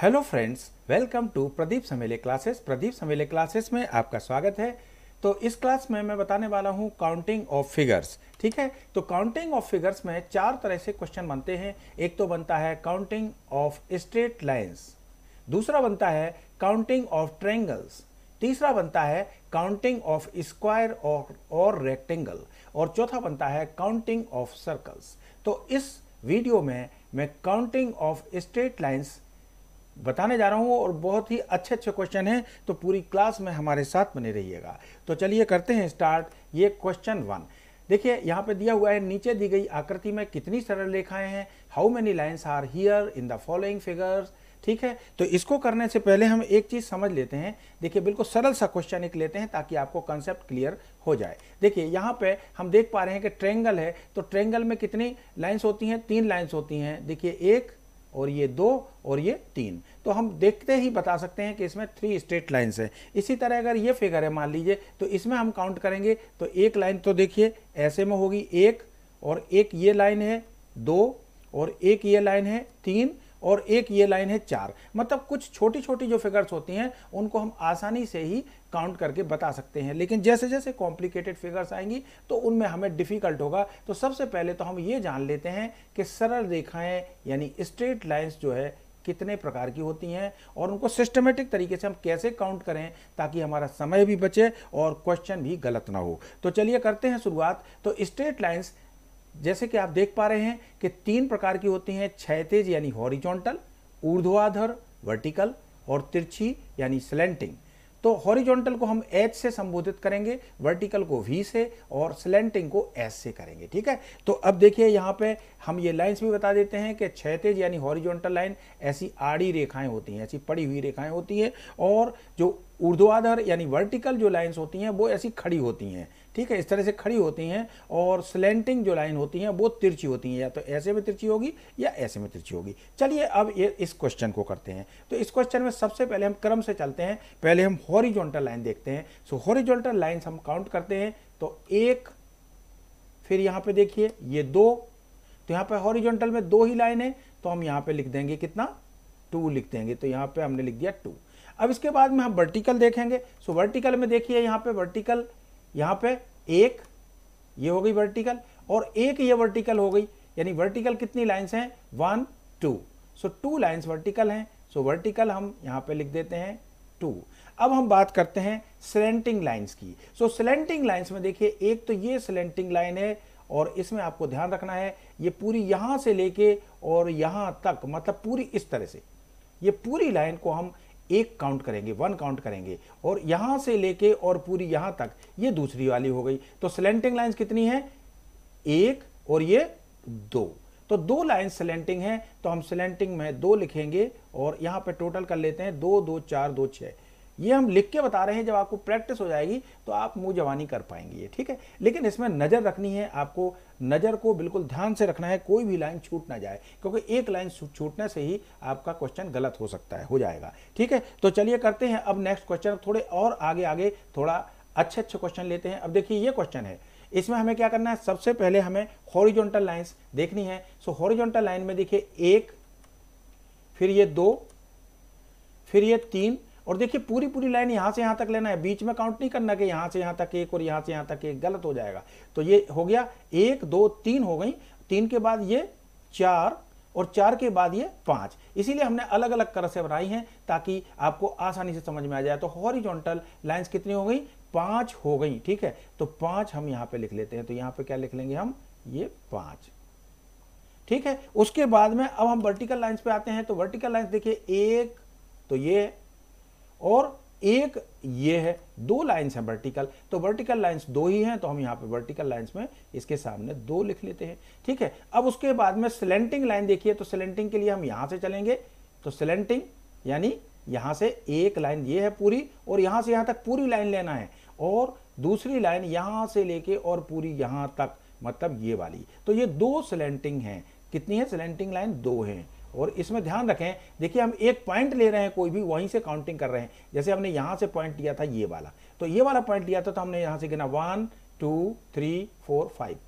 hello friends welcome to Pradeep Samele classes Pradeep Samele classes में आपका स्वागत है तो इस क्लास में मैं बताने वाला हूँ काउंटिंग ऑफ फिगर्स ठीक है तो काउंटिंग ऑफ फिगर्स में चार तरह से क्वेश्चन बनते हैं एक तो बनता है काउंटिंग ऑफ स्ट्रेट लाइन्स दूसरा बनता है काउंटिंग ऑफ ट्रेंगल्स तीसरा बनता है काउंटिंग ऑफ स्क्वायर और और रेक्टेंगल और चौथा बनता है काउंटिंग ऑफ सर्कल्स तो इस वीडियो में मैं काउंटिंग ऑफ स्ट्रेट लाइन्स बताने जा रहा हूँ और बहुत ही अच्छे अच्छे क्वेश्चन हैं तो पूरी क्लास में हमारे साथ बने रहिएगा तो चलिए करते हैं स्टार्ट ये क्वेश्चन वन देखिए यहाँ पे दिया हुआ है नीचे दी गई आकृति में कितनी सरल रेखाएं हैं how many lines are here in the following figures ठीक है तो इसको करने से पहले हम एक चीज़ समझ लेते हैं देखिए बिल्कुल सरल सा क्वेश्चन एक लेते हैं ताकि आपको कंसेप्ट क्लियर हो जाए देखिए यहाँ पे हम देख पा रहे हैं कि ट्रेंगल है तो ट्रेंगल में कितनी लाइन्स होती हैं तीन लाइन्स होती हैं देखिए एक और ये दो और ये तीन तो हम देखते ही बता सकते हैं कि इसमें थ्री स्ट्रेट लाइंस हैं इसी तरह अगर ये फिगर है मान लीजिए तो इसमें हम काउंट करेंगे तो एक लाइन तो देखिए ऐसे में होगी एक और एक ये लाइन है दो और एक ये लाइन है तीन और एक ये लाइन है चार मतलब कुछ छोटी छोटी जो फिगर्स होती हैं उनको हम आसानी से ही काउंट करके बता सकते हैं लेकिन जैसे जैसे कॉम्प्लिकेटेड फिगर्स आएंगी तो उनमें हमें डिफ़िकल्ट होगा तो सबसे पहले तो हम ये जान लेते हैं कि सरल रेखाएं यानी स्ट्रेट लाइन्स जो है कितने प्रकार की होती हैं और उनको सिस्टमेटिक तरीके से हम कैसे काउंट करें ताकि हमारा समय भी बचे और क्वेश्चन भी गलत ना हो तो चलिए करते हैं शुरुआत तो स्ट्रेट लाइन्स जैसे कि आप देख पा रहे हैं कि तीन प्रकार की होती हैं क्षैतिज यानी हॉरिजॉन्टल ऊर्ध्वाधर वर्टिकल और तिरछी यानी स्लेंटिंग तो हॉरिजॉन्टल को हम एच से संबोधित करेंगे वर्टिकल को वी से और स्लेंटिंग को एस से करेंगे ठीक है तो अब देखिए यहाँ पे हम ये लाइंस भी बता देते हैं कि क्षैतिज यानी हॉरिजॉन्टल लाइन ऐसी आड़ी रेखाएं होती हैं ऐसी पड़ी हुई रेखाएं होती हैं और जो ऊर्ध्वाधर यानी वर्टिकल जो लाइंस होती हैं वो ऐसी खड़ी होती हैं ठीक है इस तरह से खड़ी होती हैं और स्लेंटिंग जो लाइन होती हैं वो तिरछी होती हैं या तो ऐसे में तिरछी होगी या ऐसे में तिरछी होगी चलिए अब ये इस क्वेश्चन को करते हैं तो इस क्वेश्चन में सबसे पहले हम क्रम से चलते हैं पहले हम हॉरिजॉन्टल लाइन देखते हैं सो हॉरिजॉन्टल लाइन्स हम काउंट करते हैं तो एक फिर यहाँ पर देखिए ये दो तो यहाँ पर हॉरिजॉन्टल में दो ही लाइन है तो हम यहाँ पर लिख देंगे कितना टू लिख देंगे तो यहाँ पर हमने लिख दिया टू अब इसके बाद में हम वर्टिकल देखेंगे सो वर्टिकल में देखिए यहाँ पे वर्टिकल यहाँ पे एक ये हो गई वर्टिकल और एक ये वर्टिकल हो गई यानी वर्टिकल कितनी लाइन्स हैं one two so two lines vertical हैं सो वर्टिकल हम यहाँ पे लिख देते हैं टू अब हम बात करते हैं स्लेंटिंग लाइंस की सो सिलेंटिंग स्लेंटिंग लाइंस में देखिए एक तो ये स्लेंटिंग लाइन है और इसमें आपको ध्यान रखना है ये पूरी यहाँ से लेके और यहाँ तक मतलब पूरी इस तरह से ये पूरी लाइन को हम एक काउंट करेंगे वन काउंट करेंगे और यहां से लेके और पूरी यहां तक ये दूसरी वाली हो गई तो सिलेंटिंग लाइन्स कितनी है एक और ये दो तो दो लाइन सिलेंटिंग है तो हम सिलेंटिंग में दो लिखेंगे और यहां पे टोटल कर लेते हैं दो दो चार दो छह ये हम लिख के बता रहे हैं जब आपको प्रैक्टिस हो जाएगी तो आप मुंह जवानी कर पाएंगे ये ठीक है लेकिन इसमें नज़र रखनी है आपको नज़र को बिल्कुल ध्यान से रखना है कोई भी लाइन छूट ना जाए क्योंकि एक लाइन छूटने से ही आपका क्वेश्चन गलत हो सकता है हो जाएगा ठीक है तो चलिए करते हैं अब नेक्स्ट क्वेश्चन थोड़े और आगे आगे थोड़ा अच्छे अच्छे क्वेश्चन लेते हैं अब देखिए ये क्वेश्चन है इसमें हमें क्या करना है सबसे पहले हमें हॉरिजॉन्टल लाइंस देखनी है सो हॉरिजॉन्टल लाइन में देखिए एक फिर ये दो फिर ये तीन और देखिए पूरी पूरी लाइन यहां से यहां तक लेना है बीच में काउंट नहीं करना कि यहां से यहां तक एक और यहां से यहां तक एक गलत हो जाएगा तो ये हो गया एक दो तीन हो गई तीन के बाद ये चार और चार के बाद ये पांच इसीलिए हमने अलग अलग तरह से बनाई है ताकि आपको आसानी से समझ में आ जाए तो हॉरिजॉन्टल लाइन्स कितनी हो गई पांच हो गई ठीक है तो पांच हम यहां पे लिख लेते हैं तो यहां पे क्या लिख लेंगे हम ये पांच ठीक है उसके बाद में अब हम वर्टिकल लाइंस पे आते हैं तो वर्टिकल लाइंस देखिए एक तो ये और एक ये है दो लाइंस हैं वर्टिकल तो वर्टिकल लाइंस दो ही हैं तो हम यहां पे वर्टिकल लाइंस में इसके सामने दो लिख लेते हैं ठीक है अब उसके बाद में सिलेंटिंग लाइन देखिए तो सिलेंटिंग के लिए हम यहां से चलेंगे तो सिलेंटिंग यानी यहां से एक लाइन ये है पूरी और यहां से यहां तक पूरी लाइन लेना है और दूसरी लाइन यहां से लेके और पूरी यहां तक मतलब ये वाली तो ये दो सिलेंटिंग है कितनी है सिलेंटिंग लाइन दो है और इसमें ध्यान रखें देखिए हम एक पॉइंट ले रहे हैं कोई भी वहीं से काउंटिंग कर रहे हैं जैसे हमने यहां से पॉइंट लिया था ये वाला तो ये वाला पॉइंट लिया था तो हमने यहां से गिना one two three four five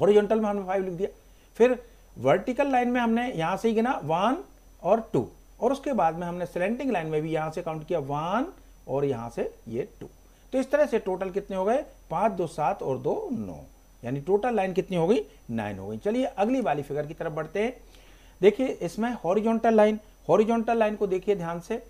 horizontal में हमने फाइव लिख दिया फिर वर्टिकल लाइन में हमने यहां से ही गिना वन और टू और उसके बाद में हमने स्लेंटिंग लाइन में भी यहां से काउंट किया वन और यहां से ये टू तो इस तरह से टोटल कितने हो गए पांच दो सात और दो नौ यानी टोटल लाइन कितनी हो गई नाइन हो गई चलिए अगली वाली फिगर की तरफ बढ़ते हैं देखिए इसमें हॉरिजॉन्टल लाइन हॉरिजॉन्टल लाइन को देखिए ध्यान से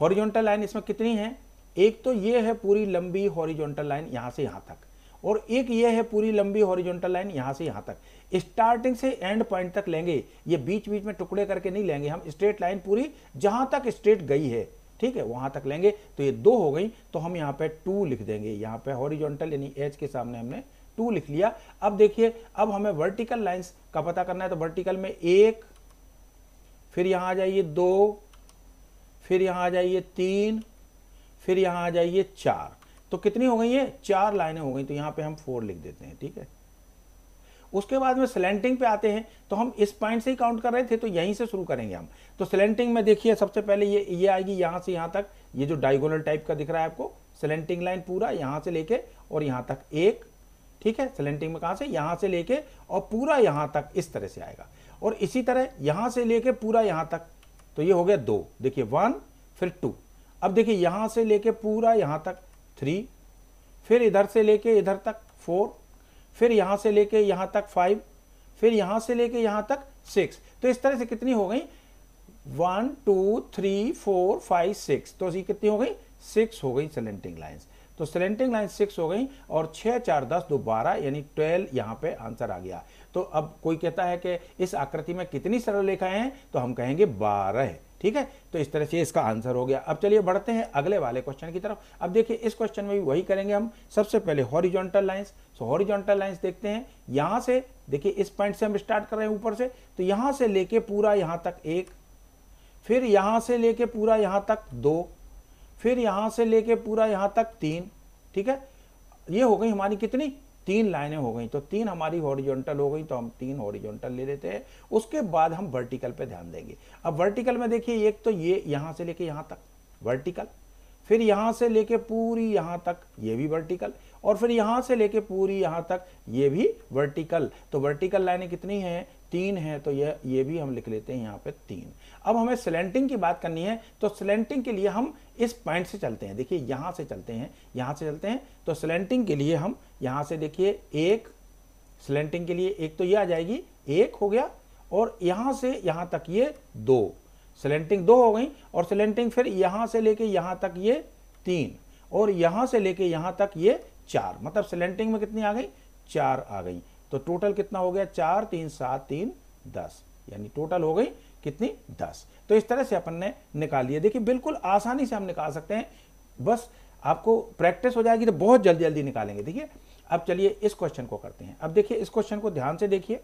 हॉरिजॉन्टल लाइन इसमें कितनी है एक तो ये है पूरी लंबी हॉरिजॉन्टल लाइन यहां से यहां तक और एक ये है पूरी लंबी हॉरिजॉन्टल लाइन यहां से यहां तक स्टार्टिंग से एंड पॉइंट तक लेंगे ये बीच बीच में टुकड़े करके नहीं लेंगे हम स्ट्रेट लाइन पूरी जहां तक स्ट्रेट गई है ठीक है वहां तक लेंगे तो ये दो हो गई तो हम यहां पे टू लिख देंगे यहां पे हॉरिजॉन्टल यानी एच के सामने हमने टू लिख लिया अब देखिए अब हमें वर्टिकल लाइंस का पता करना है तो वर्टिकल में एक फिर यहाँ आ जाइए दो फिर यहाँ आ जाइए तीन फिर यहाँ आ जाइए चार तो कितनी हो गई है चार लाइनें हो गई तो यहाँ पे हम फोर लिख देते हैं ठीक है उसके बाद में सिलेंटिंग पे आते हैं तो हम इस पॉइंट से ही काउंट कर रहे थे तो यहीं से शुरू करेंगे हम तो सिलेंटिंग में देखिए सबसे पहले ये ये आएगी यहाँ से यहाँ तक ये जो डायगोनल टाइप का दिख रहा है आपको सिलेंटिंग लाइन पूरा यहाँ से लेके और यहाँ तक एक ठीक है सिलेंटिंग में कहाँ से यहाँ से लेके और पूरा यहाँ तक इस तरह से आएगा और इसी तरह यहां से लेके पूरा यहां तक तो ये हो गया दो देखिए वन फिर टू अब देखिए यहां से लेके पूरा यहां तक थ्री फिर इधर से लेके इधर तक फोर फिर यहां से लेके यहां तक फाइव फिर यहां से लेके यहां तक सिक्स तो इस तरह से कितनी हो गई one two three four five six तो ये कितनी हो गई सिक्स हो गई सिलेंटिंग लाइन्स तो सिलेंटिंग लाइन सिक्स हो गई और छह चार दस दो बारह यानी ट्वेल्व यहां पे आंसर आ गया तो अब कोई कहता है कि इस आकृति में कितनी सरल रेखाएं हैं तो हम कहेंगे बारह ठीक है तो इस तरह से इसका आंसर हो गया अब चलिए बढ़ते हैं अगले वाले क्वेश्चन की तरफ अब देखिए इस क्वेश्चन में भी वही करेंगे हम सबसे पहले horizontal lines so horizontal lines देखते हैं यहां से देखिए इस पॉइंट से हम स्टार्ट कर रहे हैं ऊपर से तो यहां से लेके पूरा यहां तक एक फिर यहां से लेके पूरा यहां तक दो फिर यहां से लेके पूरा यहां तक तीन ठीक है ये हो गई हमारी कितनी तीन लाइनें हो गई तो तीन हमारी हॉरिजॉन्टल हो गई तो हम तीन हॉरिजॉन्टल ले लेते हैं उसके बाद हम वर्टिकल पे ध्यान देंगे अब वर्टिकल में देखिए एक तो ये यहां से लेके यहां तक वर्टिकल फिर यहां से लेके पूरी यहां तक ये भी वर्टिकल और फिर यहां से लेके पूरी यहां तक ये भी वर्टिकल तो वर्टिकल लाइनें कितनी हैं तीन है तो यह ये भी हम लिख लेते हैं यहाँ पे तीन अब हमें सिलेंटिंग की बात करनी है तो सिलेंटिंग के लिए हम इस पॉइंट से चलते हैं देखिए यहां से चलते हैं यहां से चलते हैं तो सिलेंटिंग के लिए हम यहां से देखिए एक सिलेंटिंग के लिए एक तो ये आ जाएगी एक हो गया और यहां से यहां तक ये दो सिलेंटिंग दो हो गई और सिलेंटिंग फिर यहां से लेके यहां तक ये तीन और यहां से लेके यहां तक ये चार मतलब सिलेंटिंग में कितनी आ गई चार आ गई तो टोटल कितना हो गया चार तीन सात तीन दस यानी टोटल हो गई कितनी दस तो इस तरह से अपन ने निकाल लिया देखिए बिल्कुल आसानी से हम निकाल सकते हैं बस आपको प्रैक्टिस हो जाएगी तो बहुत जल्दी जल्दी निकालेंगे देखिए अब चलिए इस क्वेश्चन को करते हैं अब देखिए इस क्वेश्चन को ध्यान से देखिए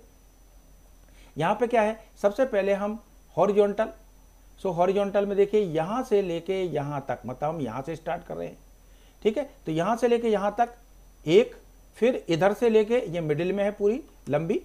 यहां पे क्या है सबसे पहले हम हॉरिजॉन्टल सो हॉरिजॉन्टल में देखिए यहां से लेके यहां तक मतलब हम यहां से स्टार्ट कर रहे हैं ठीक है तो यहां से लेके यहां तक एक फिर इधर से लेके ये मिडिल में है पूरी लंबी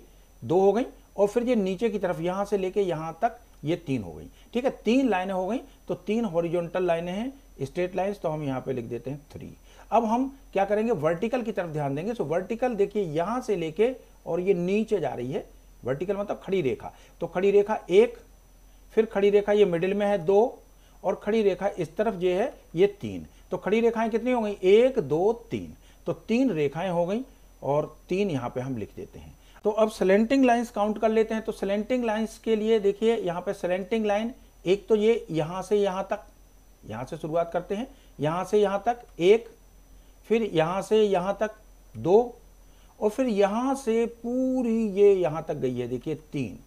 दो हो गई और फिर ये नीचे की तरफ यहां से लेके यहां तक ये तीन हो गई ठीक है तीन लाइनें हो गई तो तीन हॉरिजॉन्टल लाइनें हैं स्ट्रेट लाइंस तो हम यहां पे लिख देते हैं थ्री अब हम क्या करेंगे वर्टिकल की तरफ ध्यान देंगे सो वर्टिकल देखिए यहां से लेके और ये नीचे जा रही है वर्टिकल मतलब खड़ी रेखा तो खड़ी रेखा एक फिर खड़ी रेखा ये मिडिल में है दो और खड़ी रेखा इस तरफ ये है ये तीन तो खड़ी रेखाएं कितनी हो गई एक दो तीन तो तीन रेखाएं हो गई और तीन यहां पे हम लिख देते हैं तो अब सिलेंटिंग लाइंस काउंट कर लेते हैं तो सलेंटिंग लाइंस के लिए देखिए यहां पे सलेंटिंग लाइन एक तो ये यहां से यहां तक यहां से शुरुआत करते हैं यहां से यहां तक एक फिर यहां से यहां तक दो और फिर यहां से पूरी ये यहां तक गई है देखिए तीन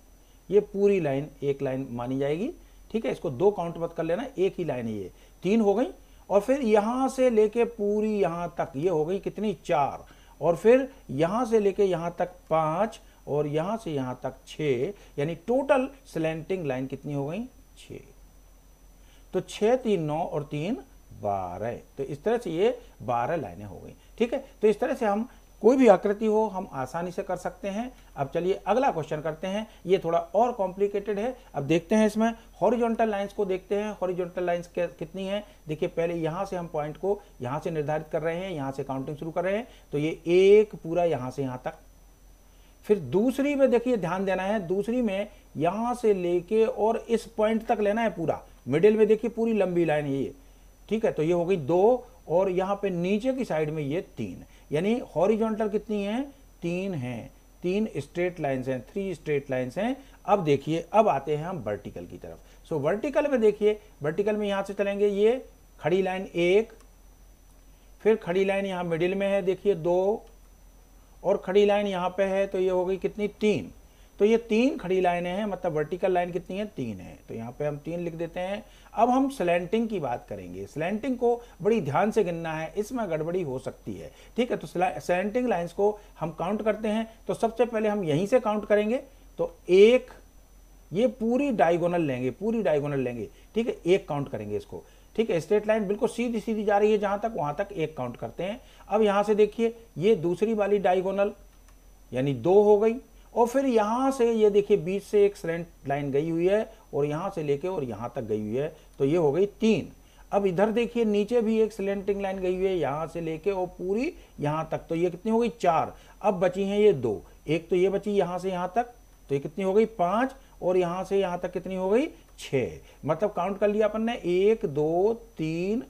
ये पूरी लाइन एक लाइन मानी जाएगी ठीक है इसको दो काउंट मत कर लेना एक ही लाइन ये तीन हो गई और फिर यहाँ से लेके पूरी यहाँ तक ये हो गई कितनी चार और फिर यहाँ से लेके यहाँ तक पाँच और यहाँ से यहाँ तक छः यानी टोटल स्लेंटिंग लाइन कितनी हो गई छः तो छः तीन नौ और तीन बारह तो इस तरह से ये बारह लाइनें हो गई ठीक है तो इस तरह से हम कोई भी आकृति हो हम आसानी से कर सकते हैं अब चलिए अगला क्वेश्चन करते हैं ये थोड़ा और कॉम्प्लिकेटेड है अब देखते हैं इसमें हॉरिजॉन्टल लाइंस को देखते हैं हॉरिजॉन्टल लाइंस कितनी है देखिए पहले यहाँ से हम पॉइंट को यहाँ से निर्धारित कर रहे हैं यहाँ से काउंटिंग शुरू कर रहे हैं तो ये एक पूरा यहाँ से यहाँ तक फिर दूसरी में देखिए ध्यान देना है दूसरी में यहाँ से लेके और इस पॉइंट तक लेना है पूरा मिडिल में देखिए पूरी लंबी लाइन ये ठीक है तो ये हो गई दो और यहाँ पे नीचे की साइड में ये तीन यानी हॉरिजॉन्टल कितनी है तीन है तीन स्ट्रेट लाइंस हैं थ्री स्ट्रेट लाइंस हैं अब देखिए अब आते हैं हम वर्टिकल की तरफ सो so, वर्टिकल में देखिए वर्टिकल में यहां से चलेंगे ये खड़ी लाइन एक फिर खड़ी लाइन यहां मिडिल में है देखिए दो और खड़ी लाइन यहां पे है तो ये हो गई कितनी तीन तो ये तीन खड़ी लाइनें हैं मतलब वर्टिकल लाइन कितनी है तीन है तो यहाँ पे हम तीन लिख देते हैं अब हम स्लैंटिंग की बात करेंगे स्लैंटिंग को बड़ी ध्यान से गिनना है इसमें गड़बड़ी हो सकती है ठीक है तो स्लैंटिंग लाइन्स को हम काउंट करते हैं तो सबसे पहले हम यहीं से काउंट करेंगे तो एक ये पूरी डायगोनल लेंगे पूरी डायगोनल लेंगे ठीक है एक काउंट करेंगे इसको ठीक है स्ट्रेट लाइन बिल्कुल सीधी सीधी जा रही है जहां तक वहां तक एक काउंट करते हैं अब यहां से देखिए ये दूसरी वाली डायगोनल यानी दो हो गई और फिर यहां से ये देखिए बीच से एक स्लेंट लाइन गई हुई है और यहां से लेके और यहां तक गई हुई है तो ये हो गई तीन अब इधर देखिए नीचे भी एक सिलेंटिंग लाइन गई हुई है यहां से लेके और पूरी यहां तक तो ये कितनी हो गई चार अब बची हैं ये दो एक तो ये बची यहां से यहां तक तो ये कितनी हो गई पांच और यहां से यहाँ तक कितनी हो गई छ मतलब काउंट कर लिया अपन ने एक दो तीन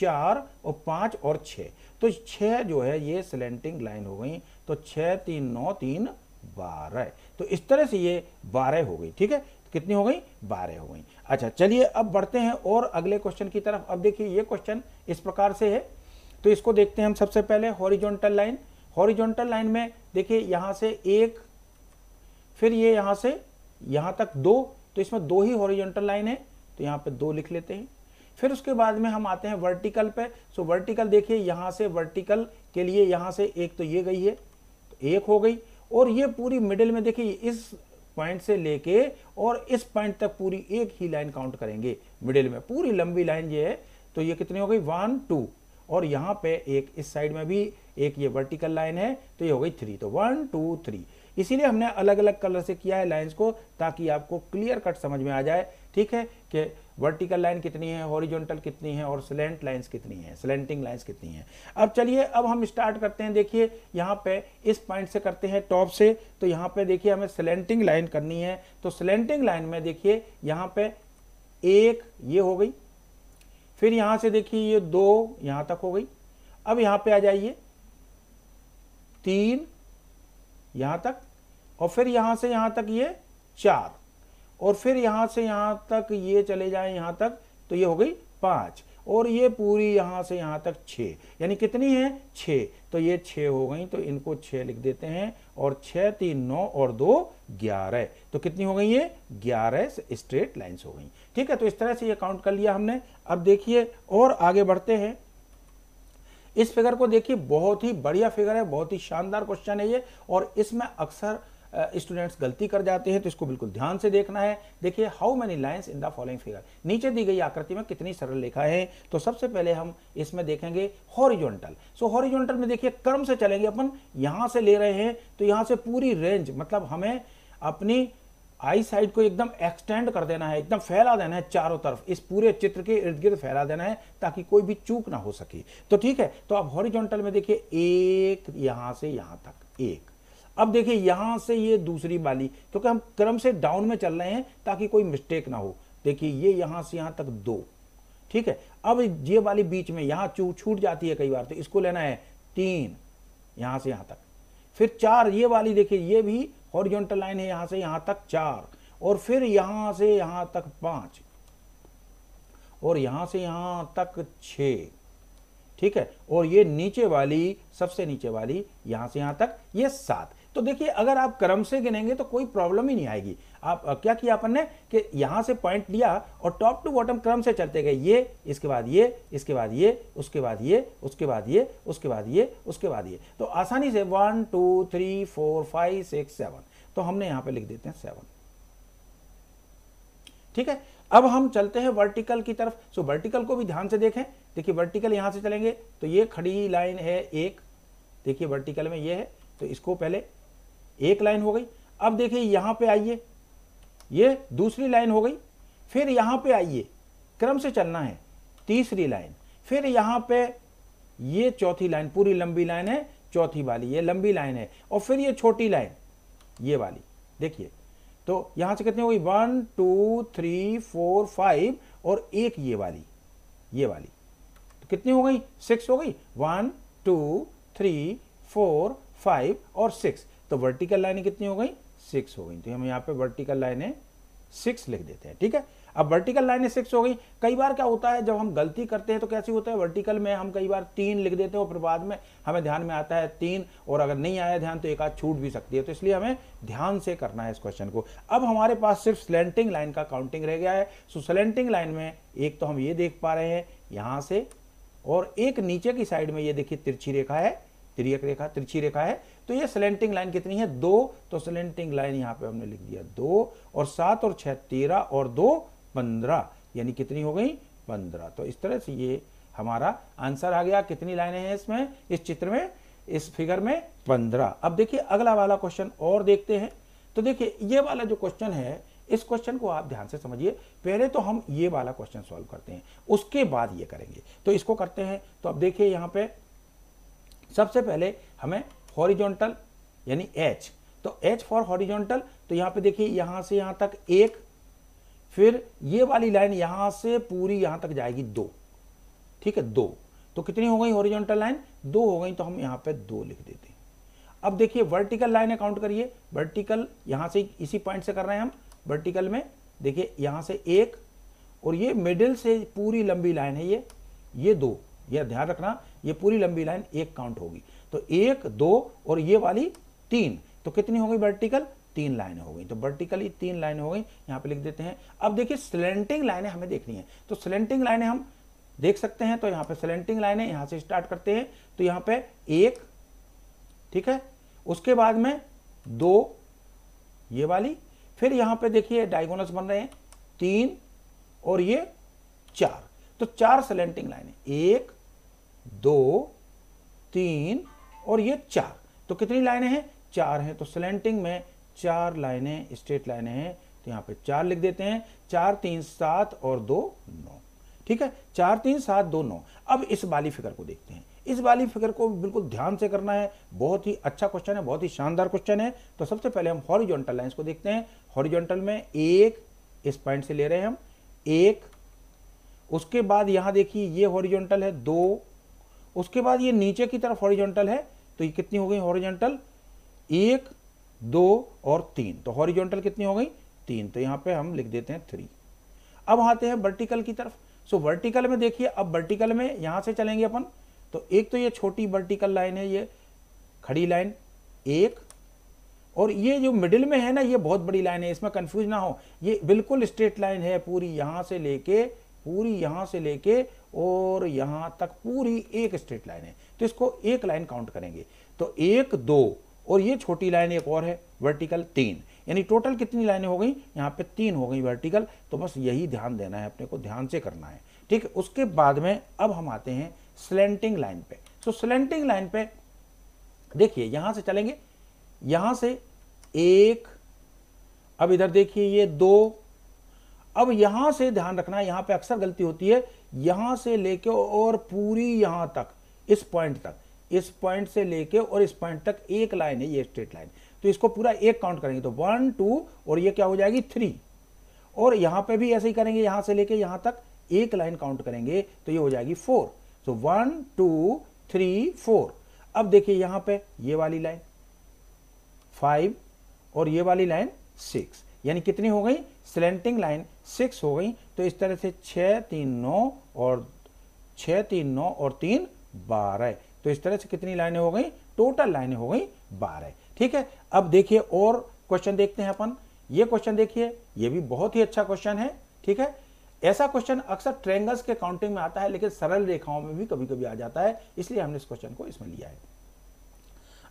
चार और पांच और छ तो छः जो है ये सिलेंटिंग लाइन हो गई तो छ तीन नौ तीन बारह तो इस तरह से ये बारह हो गई ठीक है कितनी हो गई बारह हो गई अच्छा चलिए अब बढ़ते हैं और अगले क्वेश्चन की तरफ अब देखिए ये क्वेश्चन इस प्रकार से है तो इसको देखते हैं हम सबसे पहले हॉरिजॉन्टल लाइन हॉरिजॉन्टल लाइन में देखिए यहां से एक फिर ये यहां से यहां तक दो तो इसमें दो ही हॉरिजॉन्टल लाइन है तो यहां पे दो लिख लेते हैं फिर उसके बाद में हम आते हैं वर्टिकल पे सो वर्टिकल देखिए यहां से वर्टिकल के लिए यहां से एक तो ये गई है तो एक हो गई और ये पूरी मिडिल में देखिए इस पॉइंट से लेके और इस पॉइंट तक पूरी एक ही लाइन काउंट करेंगे मिडिल में पूरी लंबी लाइन ये है तो ये कितनी हो गई वन टू और यहाँ पे एक इस साइड में भी एक ये वर्टिकल लाइन है तो ये हो गई थ्री तो वन टू थ्री इसीलिए हमने अलग अलग कलर से किया है लाइंस को ताकि आपको क्लियर कट समझ में आ जाए ठीक है कि वर्टिकल लाइन कितनी है हॉरिजॉन्टल कितनी है और स्लेंट लाइंस कितनी है स्लेंटिंग लाइंस कितनी है अब चलिए अब हम स्टार्ट करते हैं देखिए यहाँ पे इस पॉइंट से करते हैं टॉप से तो यहाँ पे देखिए हमें स्लेंटिंग लाइन करनी है तो स्लेंटिंग लाइन में देखिए यहाँ पे एक ये हो गई फिर यहां से देखिए ये दो यहां तक हो गई अब यहां पे आ जाइए तीन यहां तक और फिर यहां से यहां तक ये चार और फिर यहां से यहां तक ये चले जाए यहां तक तो ये हो गई पांच और ये पूरी यहां से यहां तक छः यानी कितनी है छः तो ये छ हो गई तो इनको छः लिख देते हैं और छ तीन नौ और दो ग्यारह तो कितनी हो गई ये ग्यारह स्ट्रेट लाइंस हो गई ठीक है तो इस तरह से ये काउंट कर लिया हमने अब देखिए और आगे बढ़ते हैं इस फिगर को देखिए बहुत ही बढ़िया फिगर है बहुत ही शानदार क्वेश्चन है ये और इसमें अक्सर स्टूडेंट्स गलती कर जाते हैं तो इसको बिल्कुल ध्यान से देखना है देखिए how many lines in the following figure नीचे दी गई आकृति में कितनी सरल रेखा है तो सबसे पहले हम इसमें देखेंगे हॉरिजोनटल सो हॉरिजोनटल में देखिए क्रम से चलेंगे अपन यहाँ से ले रहे हैं तो यहाँ से पूरी रेंज मतलब हमें अपनी आई साइड को एकदम एक्सटेंड कर देना है एकदम फैला देना है चारों तरफ इस पूरे चित्र के इर्द गिर्द फैला देना है ताकि कोई भी चूक ना हो सके तो ठीक है तो आप हॉरिजॉन्टल में देखिए एक यहां से यहां तक एक अब देखिए यहां से ये दूसरी बाली क्योंकि हम क्रम से डाउन में चल रहे हैं ताकि कोई मिस्टेक ना हो देखिए ये यहां से यहां तक दो ठीक है अब ये वाली बीच में यहां चू छूट जाती है कई बार तो इसको लेना है तीन यहां से यहां तक फिर चार ये वाली देखिए ये भी हॉरिजॉन्टल लाइन है यहां से यहां तक चार और फिर यहां से यहां तक पांच और यहां से यहां तक छ ठीक है और ये नीचे वाली सबसे नीचे वाली यहां से यहां तक ये सात तो देखिए अगर आप क्रम से गिनेंगे तो कोई प्रॉब्लम ही नहीं आएगी आप क्या किया अपन ने कि यहां से पॉइंट लिया और टॉप टू बॉटम क्रम से चलते गए ये इसके बाद ये इसके बाद ये उसके बाद ये उसके बाद ये उसके बाद ये उसके बाद ये तो आसानी से one two three four five six seven तो हमने यहां पर लिख देते हैं सेवन ठीक है अब हम चलते हैं वर्टिकल की तरफ सो वर्टिकल को भी ध्यान से देखें देखिए वर्टिकल यहां से चलेंगे तो ये खड़ी लाइन है एक देखिए वर्टिकल में ये है तो इसको पहले एक लाइन हो गई अब देखिए यहाँ पे आइए ये दूसरी लाइन हो गई फिर यहाँ पे आइए क्रम से चलना है तीसरी लाइन फिर यहाँ पे ये चौथी लाइन पूरी लंबी लाइन है चौथी वाली ये लंबी लाइन है और फिर ये छोटी लाइन ये वाली देखिए तो यहाँ से कितनी होगी one two three four five और एक ये वाली ये वाली तो कितनी हो गई सिक्स हो गई one two three four five और सिक्स तो वर्टिकल लाइनें कितनी हो गई सिक्स हो गई तो हम यहाँ पे वर्टिकल लाइनें सिक्स लिख देते हैं ठीक है अब वर्टिकल लाइनें सिक्स हो गई कई बार क्या होता है जब हम गलती करते हैं तो कैसे होता है वर्टिकल में हम कई बार तीन लिख देते हैं और फिर बाद में हमें ध्यान में आता है तीन और अगर नहीं आया ध्यान तो एक आध छूट भी सकती है तो इसलिए हमें ध्यान से करना है इस क्वेश्चन को अब हमारे पास सिर्फ स्लेंटिंग लाइन का काउंटिंग रह गया है सो स्लेंटिंग लाइन में एक तो हम ये देख पा रहे हैं यहां से और एक नीचे की साइड में ये देखिए तिरछी रेखा है तिरक रेखा तिरछी रेखा है तो ये सिलेंटिंग लाइन कितनी है दो तो सिलेंटिंग लाइन यहाँ पे हमने लिख दिया दो और सात और छह तेरह और दो पंद्रह यानी कितनी हो गई पंद्रह तो इस तरह से ये हमारा आंसर आ गया कितनी लाइनें हैं इसमें इस चित्र में इस फिगर में पंद्रह अब देखिए अगला वाला क्वेश्चन और देखते हैं तो देखिए ये वाला जो क्वेश्चन है इस क्वेश्चन को आप ध्यान से समझिए पहले तो हम ये वाला क्वेश्चन सॉल्व करते हैं उसके बाद ये करेंगे तो इसको करते हैं तो अब देखिए यहाँ पे सबसे पहले हमें हॉरिजॉन्टल यानी एच तो एच फॉर हॉरिजॉन्टल तो यहां पे देखिए यहां से यहां तक एक फिर ये वाली लाइन यहां से पूरी यहां तक जाएगी दो ठीक है दो तो कितनी हो गई हॉरिजॉन्टल लाइन दो हो गई तो हम यहां पे दो लिख देते हैं अब देखिए वर्टिकल लाइन काउंट करिए वर्टिकल यहां से इसी पॉइंट से कर रहे हैं हम वर्टिकल में देखिए यहां से एक और ये मिडिल से पूरी लंबी लाइन है ये ये दो यह ध्यान रखना ये पूरी लंबी लाइन एक काउंट होगी तो एक दो और ये वाली तीन तो कितनी हो गई वर्टिकल तीन लाइनें हो गई तो वर्टिकली तीन लाइनें हो गई यहाँ पे लिख देते हैं अब देखिए स्लेंटिंग लाइनें हमें देखनी है तो स्लेंटिंग लाइनें हम देख सकते हैं तो यहाँ पे स्लेंटिंग लाइनें यहाँ से स्टार्ट करते हैं तो यहाँ पे एक ठीक है उसके बाद में दो ये वाली फिर यहाँ पे देखिए डायगोनस बन रहे हैं तीन और ये चार तो चार सिलेंटिंग लाइने एक दो तीन और ये चार तो कितनी लाइनें हैं चार हैं तो सिलेंटिंग में चार लाइनें स्ट्रेट लाइनें हैं तो यहां पे चार लिख देते हैं चार तीन सात और दो नौ ठीक है चार तीन सात दो नौ अब इस वाली फिगर को देखते हैं इस वाली फिगर को बिल्कुल ध्यान से करना है बहुत ही अच्छा क्वेश्चन है बहुत ही शानदार क्वेश्चन है तो सबसे पहले हम हॉरिजॉन्टल लाइंस को देखते हैं हॉरिजॉन्टल में एक इस पॉइंट से ले रहे हैं हम एक उसके बाद यहां देखिए ये हॉरिजॉन्टल है दो उसके बाद ये नीचे की तरफ हॉरिजेंटल है तो ये कितनी हो गई हॉरिजेंटल एक दो और तीन तो हॉरिजेंटल कितनी हो गई तीन तो यहां पे हम लिख देते हैं थ्री अब आते हैं वर्टिकल की तरफ सो वर्टिकल में देखिए अब वर्टिकल में यहां से चलेंगे अपन तो एक तो ये छोटी वर्टिकल लाइन है ये खड़ी लाइन एक और ये जो मिडिल में है ना ये बहुत बड़ी लाइन है इसमें कंफ्यूज ना हो ये बिल्कुल स्ट्रेट लाइन है पूरी यहां से लेके पूरी यहां से लेके और यहां तक पूरी एक स्ट्रेट लाइन है तो इसको एक लाइन काउंट करेंगे तो एक दो और ये छोटी लाइन एक और है वर्टिकल तीन यानी टोटल कितनी लाइनें हो गई यहाँ पे तीन हो गई वर्टिकल तो बस यही ध्यान देना है अपने को ध्यान से करना है ठीक है उसके बाद में अब हम आते हैं स्लेंटिंग लाइन पे तो स्लेंटिंग लाइन पे देखिए यहां से चलेंगे यहां से एक अब इधर देखिए ये दो अब यहां से ध्यान रखना यहां पे अक्सर गलती होती है यहां से लेके और पूरी यहां तक इस पॉइंट तक इस पॉइंट से लेके और इस पॉइंट तक एक लाइन है ये स्ट्रेट लाइन तो इसको पूरा एक काउंट करेंगे तो वन टू और ये क्या हो जाएगी थ्री और यहां पे भी ऐसे ही करेंगे यहां से लेके यहां तक एक लाइन काउंट करेंगे तो ये हो जाएगी four so one two three four अब देखिए यहां पे ये वाली लाइन फाइव और ये वाली लाइन सिक्स यानी कितनी हो गई स्लेंटिंग लाइन सिक्स हो गई तो इस तरह से छः तीन नौ और छ तीन नौ और तीन बारह तो इस तरह से कितनी लाइनें हो गई टोटल लाइनें हो गई बारह ठीक है अब देखिए और क्वेश्चन देखते हैं अपन ये क्वेश्चन देखिए ये भी बहुत ही अच्छा क्वेश्चन है ठीक है ऐसा क्वेश्चन अक्सर ट्रेंगल्स के काउंटिंग में आता है लेकिन सरल रेखाओं में भी कभी कभी आ जाता है इसलिए हमने इस क्वेश्चन को इसमें लिया है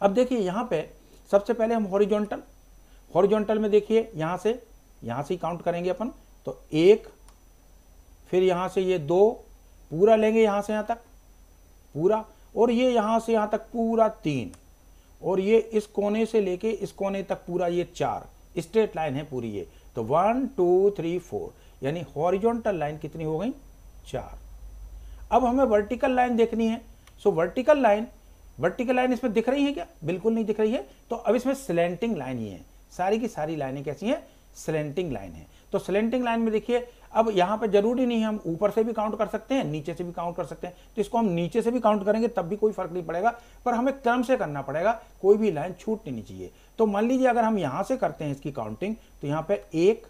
अब देखिए यहां पे सबसे पहले हम हॉरिजॉन्टल हॉरिजॉन्टल में देखिए यहां से यहां से ही काउंट करेंगे अपन तो एक फिर यहां से ये दो पूरा लेंगे यहां से यहां तक पूरा और ये यहां से यहां तक पूरा तीन और ये इस कोने से लेके इस कोने तक पूरा ये चार स्ट्रेट लाइन है पूरी ये तो वन टू थ्री फोर यानी हॉरिजॉन्टल लाइन कितनी हो गई चार अब हमें वर्टिकल लाइन देखनी है so vertical line vertical line इसमें दिख रही है क्या बिल्कुल नहीं दिख रही है तो अब इसमें स्लेंटिंग लाइन ही है सारी की सारी लाइनें कैसी हैं स्लेंटिंग लाइन है तो स्लेंटिंग लाइन में देखिए अब यहां पर जरूरी नहीं है हम ऊपर से भी काउंट कर सकते हैं नीचे से भी काउंट कर सकते हैं तो इसको हम नीचे से भी काउंट करेंगे तब भी कोई फर्क नहीं पड़ेगा पर हमें क्रम से करना पड़ेगा कोई भी लाइन छूटनी नहीं चाहिए तो मान लीजिए अगर हम यहां से करते हैं इसकी काउंटिंग तो यहां पर एक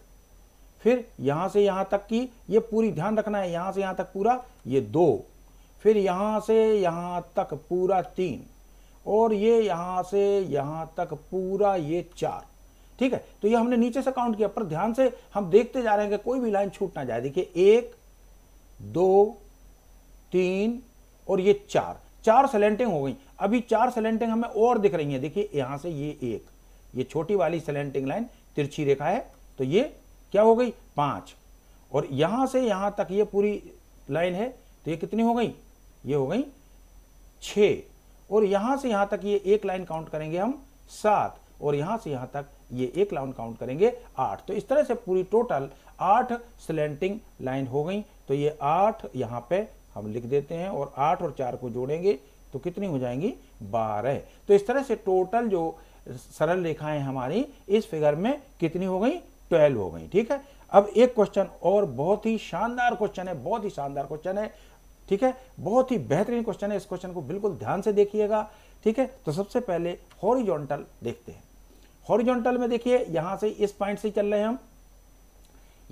फिर यहां से यहां तक की ये पूरी ध्यान रखना है यहां से यहां तक पूरा ये दो फिर यहां से यहां तक पूरा तीन और ये यहां से यहां तक पूरा ये चार ठीक है तो ये हमने नीचे से काउंट किया पर ध्यान से हम देखते जा रहे हैं कि कोई भी लाइन छूट ना जाए देखिए एक दो तीन और ये चार चार सेलेंटिंग हो गई अभी चार सेलेंटिंग हमें और दिख रही है देखिए यहां से ये एक ये छोटी वाली सेलेंटिंग लाइन तिरछी रेखा है तो ये क्या हो गई पांच और यहां से यहां तक ये पूरी लाइन है तो ये कितनी हो गई ये हो गई छ और यहां से यहां तक ये एक लाइन काउंट करेंगे हम सात और यहां से यहां तक ये एक लाउन काउंट करेंगे आठ तो इस तरह से पूरी टोटल आठ स्लेंटिंग लाइन हो गई तो ये आठ यहां पे हम लिख देते हैं और आठ और चार को जोड़ेंगे तो कितनी हो जाएंगी बारह तो इस तरह से टोटल जो सरल रेखाएं हमारी इस फिगर में कितनी हो गई ट्वेल्व हो गई ठीक है अब एक क्वेश्चन और बहुत ही शानदार क्वेश्चन है बहुत ही शानदार क्वेश्चन है ठीक है बहुत ही बेहतरीन क्वेश्चन है इस क्वेश्चन को बिल्कुल ध्यान से देखिएगा ठीक है तो सबसे पहले हॉरिजॉन्टल देखते हैं हॉरिजॉन्टल में देखिए यहां से इस पॉइंट से चल रहे हैं हम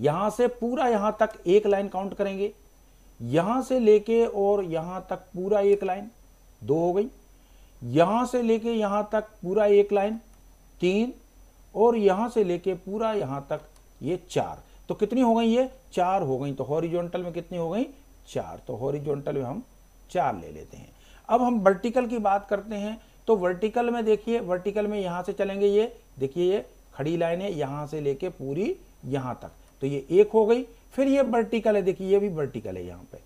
यहां से पूरा यहां तक एक लाइन काउंट करेंगे यहां से लेके और यहां तक पूरा एक लाइन दो हो गई यहां से लेके यहां तक पूरा एक लाइन तीन और यहां से लेके पूरा यहां तक ये चार तो कितनी हो गई ये चार हो गई तो हॉरिजॉन्टल में कितनी हो गई चार तो हॉरिजॉन्टल में हम चार ले लेते हैं अब हम वर्टिकल की बात करते हैं तो वर्टिकल में देखिए वर्टिकल में यहां से चलेंगे ये देखिए ये खड़ी लाइन है यहां से लेके पूरी यहां तक तो ये एक हो गई फिर ये वर्टिकल है देखिए ये भी वर्टिकल है यहां पे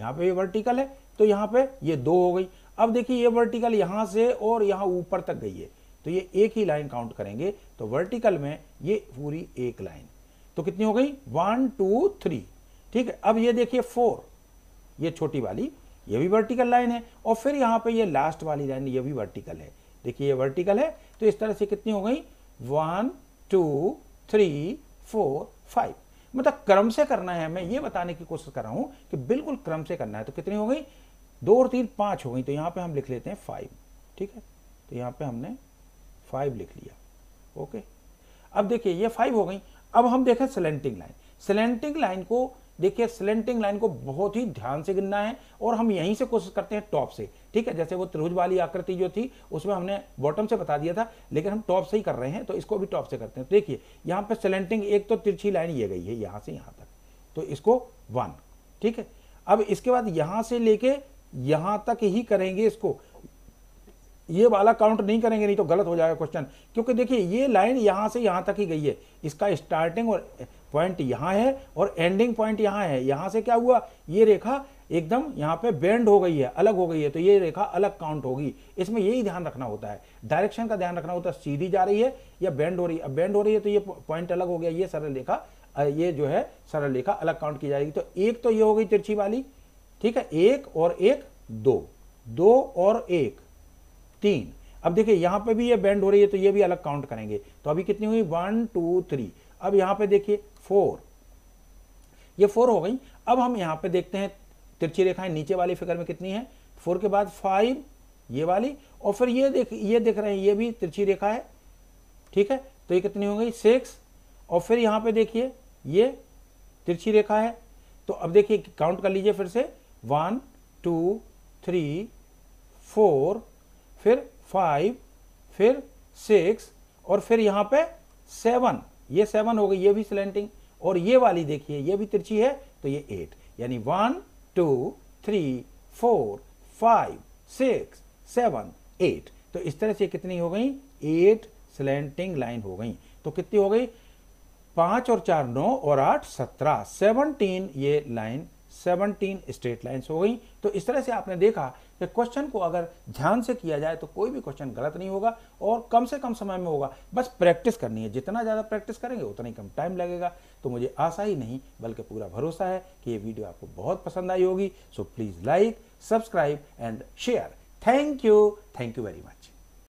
यहां पे ये वर्टिकल है तो यहां पे ये दो हो गई अब देखिए ये वर्टिकल यहां से और यहां ऊपर तक गई है तो ये एक ही लाइन काउंट करेंगे तो वर्टिकल में ये पूरी एक लाइन तो कितनी हो गई वन टू थ्री ठीक है अब ये देखिए फोर ये छोटी वाली ये भी वर्टिकल लाइन है और फिर यहाँ पे ये लास्ट वाली लाइन ये भी वर्टिकल है देखिए ये वर्टिकल है तो इस तरह से कितनी हो गई one two three four five मतलब क्रम से करना है मैं ये बताने की कोशिश कर रहा हूँ कि बिल्कुल क्रम से करना है तो कितनी हो गई दो और तीन पाँच हो गई तो यहाँ पर हम लिख लेते हैं फाइव ठीक है तो यहाँ पर हमने फाइव लिख लिया ओके अब देखिए ये फाइव हो गई अब हम देखें सिलेंटिंग लाइन सिलेंटिंग लाइन को देखिए स्लेंटिंग लाइन को बहुत ही ध्यान से गिनना है और हम यहीं से कोशिश करते हैं टॉप से ठीक है जैसे वो त्रिभुज वाली आकृति जो थी उसमें हमने बॉटम से बता दिया था लेकिन हम टॉप से ही कर रहे हैं तो इसको भी टॉप से करते हैं तो देखिए यहाँ पर स्लेंटिंग एक तो तिरछी लाइन ये गई है यहाँ से यहाँ तक तो इसको वन ठीक है अब इसके बाद यहाँ से लेके यहाँ तक ही करेंगे इसको ये वाला काउंट नहीं करेंगे नहीं तो गलत हो जाएगा क्वेश्चन क्योंकि देखिए ये लाइन यहाँ से यहाँ तक ही गई है इसका स्टार्टिंग और पॉइंट यहां है और एंडिंग पॉइंट यहां है यहां से क्या हुआ ये रेखा एकदम यहां पे बेंड हो गई है अलग हो गई है तो ये रेखा अलग काउंट होगी इसमें यही ध्यान रखना होता है डायरेक्शन का ध्यान रखना होता है सीधी जा रही है या बेंड हो रही है बेंड हो रही है तो ये पॉइंट अलग हो गया ये सरल रेखा ये जो है सरल रेखा अलग काउंट की जाएगी तो एक तो ये हो गई तिरछी वाली ठीक है एक और एक दो दो और एक तीन अब देखिए यहां पे भी ये बेंड हो रही है तो ये भी अलग काउंट करेंगे तो अभी कितनी हुई वन टू थ्री अब यहां पे देखिए फोर ये फोर हो गई अब हम यहां पे देखते हैं तिरछी रेखाएं नीचे वाली फिगर में कितनी है फोर के बाद फाइव ये वाली और फिर ये देख ये देख रहे हैं ये भी तिरछी रेखा है ठीक है तो ये कितनी हो गई सिक्स और फिर यहां पे देखिए ये तिरछी रेखा है तो अब देखिए काउंट कर लीजिए फिर से वन टू थ्री फोर फिर फाइव फिर सिक्स और फिर यहां पे सेवन ये सेवन हो गई ये भी स्लेंटिंग और ये वाली देखिए ये भी तिरछी है तो ये एट यानी one two three four five six seven eight तो इस तरह से कितनी हो गई एट सिलेंटिंग लाइन हो गई तो कितनी हो गई पांच और चार नौ और आठ सत्रह सेवनटीन ये लाइन सेवनटीन स्ट्रेट लाइन्स हो गई तो इस तरह से आपने देखा कि क्वेश्चन को अगर ध्यान से किया जाए तो कोई भी क्वेश्चन गलत नहीं होगा और कम से कम समय में होगा बस प्रैक्टिस करनी है जितना ज़्यादा प्रैक्टिस करेंगे उतना ही कम टाइम लगेगा तो मुझे आशा ही नहीं बल्कि पूरा भरोसा है कि ये वीडियो आपको बहुत पसंद आई होगी so please like subscribe and share thank you thank you very much